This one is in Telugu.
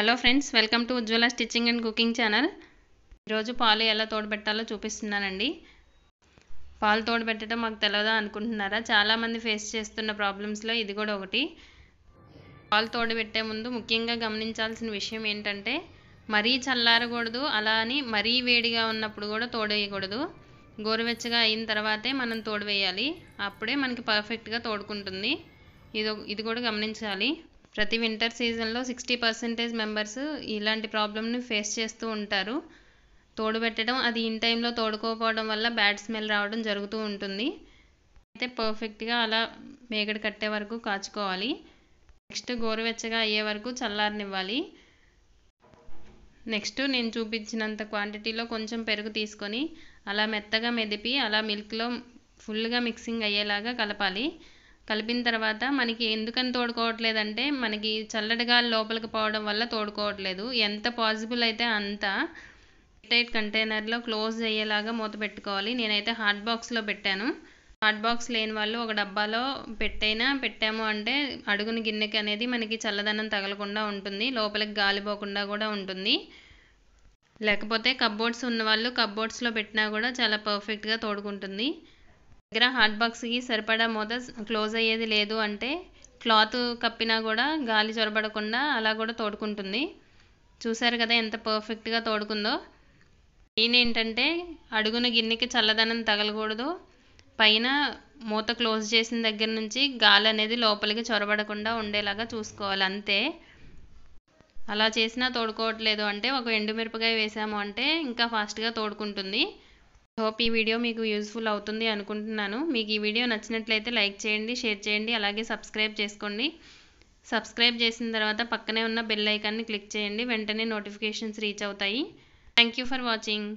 hello friends welcome to Ujwala stitching and cooking channel ఈరోజు పాలు ఎలా తోడబెట్టాలో చూపిస్తున్నానండి పాలు తోడబెట్టడం మాకు తెలియదా అనుకుంటున్నారా చాలామంది ఫేస్ చేస్తున్న ప్రాబ్లమ్స్లో ఇది కూడా ఒకటి పాలు తోడబెట్టే ముందు ముఖ్యంగా గమనించాల్సిన విషయం ఏంటంటే మరీ చల్లారకూడదు అలా అని మరీ వేడిగా ఉన్నప్పుడు కూడా తోడేయకూడదు గోరువెచ్చగా అయిన తర్వాతే మనం తోడవేయాలి అప్పుడే మనకి పర్ఫెక్ట్గా తోడుకుంటుంది ఇది ఇది కూడా గమనించాలి ప్రతి వింటర్ సీజన్లో సిక్స్టీ పర్సెంటేజ్ మెంబర్స్ ఇలాంటి ప్రాబ్లమ్ని ఫేస్ చేస్తూ ఉంటారు తోడుబెట్టడం అది ఇన్ టైంలో తోడుకోకపోవడం వల్ల బ్యాడ్ స్మెల్ రావడం జరుగుతూ ఉంటుంది అయితే పర్ఫెక్ట్గా అలా మేగడ కట్టే వరకు కాచుకోవాలి నెక్స్ట్ గోరువెచ్చగా అయ్యే వరకు చల్లారనివ్వాలి నెక్స్ట్ నేను చూపించినంత క్వాంటిటీలో కొంచెం పెరుగు తీసుకొని అలా మెత్తగా మెదిపి అలా మిల్క్లో ఫుల్గా మిక్సింగ్ అయ్యేలాగా కలపాలి కలిపిన తర్వాత మనకి ఎందుకని తోడుకోవట్లేదంటే మనకి చల్లటిగా లోపలికి పోవడం వల్ల తోడుకోవట్లేదు ఎంత పాజిబుల్ అయితే అంత ఎయిట్ కంటైనర్లో క్లోజ్ అయ్యేలాగా మూత పెట్టుకోవాలి నేనైతే హాట్ బాక్స్లో పెట్టాను హాట్ బాక్స్ లేని వాళ్ళు ఒక డబ్బాలో పెట్టైనా పెట్టాము అంటే అడుగుని గిన్నెకి అనేది మనకి చల్లదనం తగలకుండా ఉంటుంది లోపలికి గాలిపోకుండా కూడా ఉంటుంది లేకపోతే కబ్బోర్డ్స్ ఉన్న వాళ్ళు కబ్బోర్డ్స్లో పెట్టినా కూడా చాలా పర్ఫెక్ట్గా తోడుకుంటుంది దగ్గర హాట్ బాక్స్కి సరిపడా మూత క్లోజ్ అయ్యేది లేదు అంటే క్లాత్ కప్పినా కూడా గాలి చొరబడకుండా అలా కూడా తోడుకుంటుంది చూసారు కదా ఎంత పర్ఫెక్ట్గా తోడుకుందో మెయిన్ ఏంటంటే అడుగున గిన్నెకి చల్లదనం తగలకూడదు పైన మూత క్లోజ్ చేసిన దగ్గర నుంచి గాలి అనేది లోపలికి చొరబడకుండా ఉండేలాగా చూసుకోవాలి అంతే అలా చేసినా తోడుకోవట్లేదు అంటే ఒక ఎండుమిరపకాయ వేసాము అంటే ఇంకా ఫాస్ట్గా తోడుకుంటుంది హోప్ ఈ వీడియో మీకు యూజ్ఫుల్ అవుతుంది అనుకుంటున్నాను మీకు ఈ వీడియో నచ్చినట్లయితే లైక్ చేయండి షేర్ చేయండి అలాగే సబ్స్క్రైబ్ చేసుకోండి సబ్స్క్రైబ్ చేసిన తర్వాత పక్కనే ఉన్న బెల్ ఐకాన్ని క్లిక్ చేయండి వెంటనే నోటిఫికేషన్స్ రీచ్ అవుతాయి థ్యాంక్ ఫర్ వాచింగ్